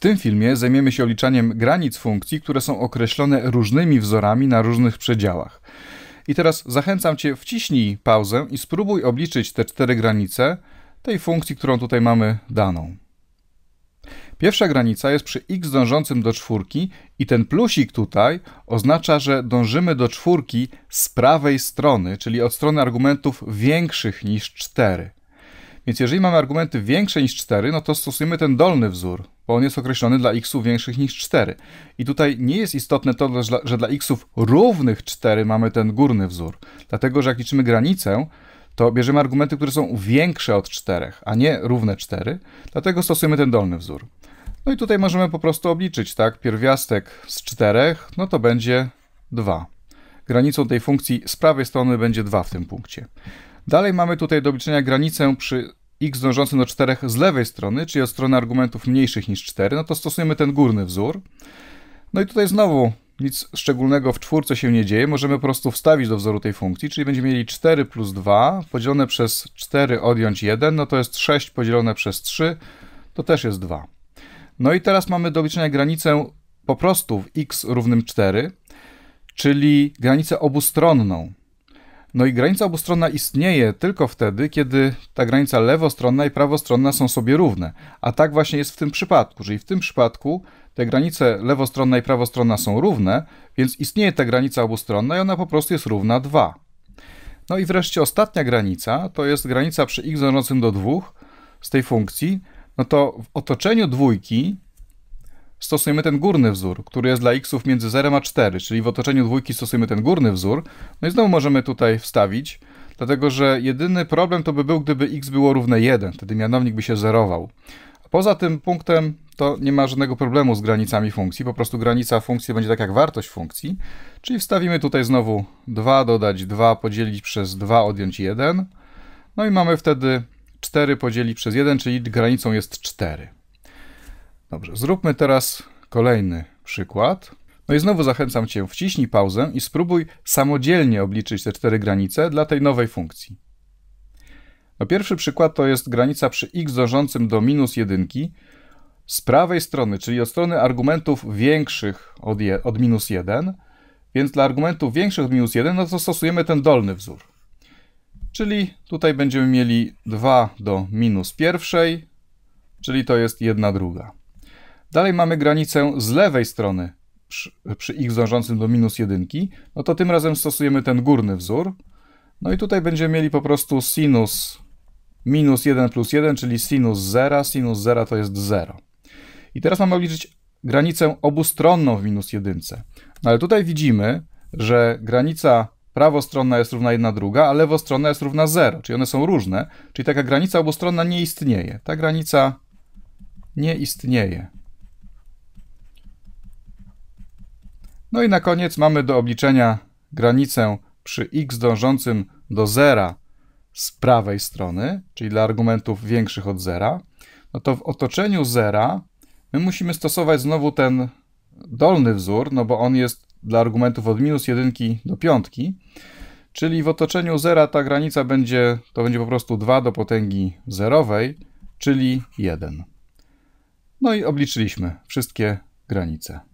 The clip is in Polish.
W tym filmie zajmiemy się obliczaniem granic funkcji, które są określone różnymi wzorami na różnych przedziałach. I teraz zachęcam Cię, wciśnij pauzę i spróbuj obliczyć te cztery granice tej funkcji, którą tutaj mamy daną. Pierwsza granica jest przy x dążącym do czwórki i ten plusik tutaj oznacza, że dążymy do czwórki z prawej strony, czyli od strony argumentów większych niż 4. Więc jeżeli mamy argumenty większe niż 4, no to stosujemy ten dolny wzór, bo on jest określony dla xów większych niż 4. I tutaj nie jest istotne to, że dla xów równych 4 mamy ten górny wzór, dlatego że jak liczymy granicę, to bierzemy argumenty, które są większe od 4, a nie równe 4, dlatego stosujemy ten dolny wzór. No i tutaj możemy po prostu obliczyć, tak, pierwiastek z 4, no to będzie 2. Granicą tej funkcji z prawej strony będzie 2 w tym punkcie. Dalej mamy tutaj do obliczenia granicę przy x dążący do 4 z lewej strony, czyli od strony argumentów mniejszych niż 4, no to stosujemy ten górny wzór. No i tutaj znowu nic szczególnego w czwórce się nie dzieje, możemy po prostu wstawić do wzoru tej funkcji, czyli będziemy mieli 4 plus 2 podzielone przez 4 odjąć 1, no to jest 6 podzielone przez 3, to też jest 2. No i teraz mamy do obliczenia granicę po prostu w x równym 4, czyli granicę obustronną. No i granica obustronna istnieje tylko wtedy, kiedy ta granica lewostronna i prawostronna są sobie równe. A tak właśnie jest w tym przypadku, czyli w tym przypadku te granice lewostronna i prawostronna są równe, więc istnieje ta granica obustronna i ona po prostu jest równa 2. No i wreszcie ostatnia granica to jest granica przy x dążącym do 2 z tej funkcji. No to w otoczeniu dwójki stosujemy ten górny wzór, który jest dla xów między 0 a 4, czyli w otoczeniu dwójki stosujemy ten górny wzór. No i znowu możemy tutaj wstawić, dlatego że jedyny problem to by był, gdyby x było równe 1, wtedy mianownik by się zerował. A poza tym punktem to nie ma żadnego problemu z granicami funkcji, po prostu granica funkcji będzie tak jak wartość funkcji, czyli wstawimy tutaj znowu 2, dodać 2, podzielić przez 2, odjąć 1, no i mamy wtedy 4 podzielić przez 1, czyli granicą jest 4. Dobrze, zróbmy teraz kolejny przykład. No i znowu zachęcam Cię, wciśnij pauzę i spróbuj samodzielnie obliczyć te cztery granice dla tej nowej funkcji. No pierwszy przykład to jest granica przy x dążącym do minus jedynki z prawej strony, czyli od strony argumentów większych od, je, od minus 1, więc dla argumentów większych od minus 1, no to stosujemy ten dolny wzór. Czyli tutaj będziemy mieli 2 do minus pierwszej, czyli to jest 1 druga. Dalej mamy granicę z lewej strony przy, przy x dążącym do minus jedynki, no to tym razem stosujemy ten górny wzór. No i tutaj będziemy mieli po prostu sinus minus 1 plus 1, czyli sinus 0, sinus 0 to jest 0. I teraz mamy obliczyć granicę obustronną w minus jedynce. No ale tutaj widzimy, że granica prawostronna jest równa 1 druga, a lewostronna jest równa 0, czyli one są różne, czyli taka granica obustronna nie istnieje. Ta granica nie istnieje. No i na koniec mamy do obliczenia granicę przy x dążącym do zera z prawej strony, czyli dla argumentów większych od zera, no to w otoczeniu zera my musimy stosować znowu ten dolny wzór, no bo on jest dla argumentów od minus jedynki do piątki, czyli w otoczeniu zera ta granica będzie, to będzie po prostu 2 do potęgi zerowej, czyli 1. No i obliczyliśmy wszystkie granice.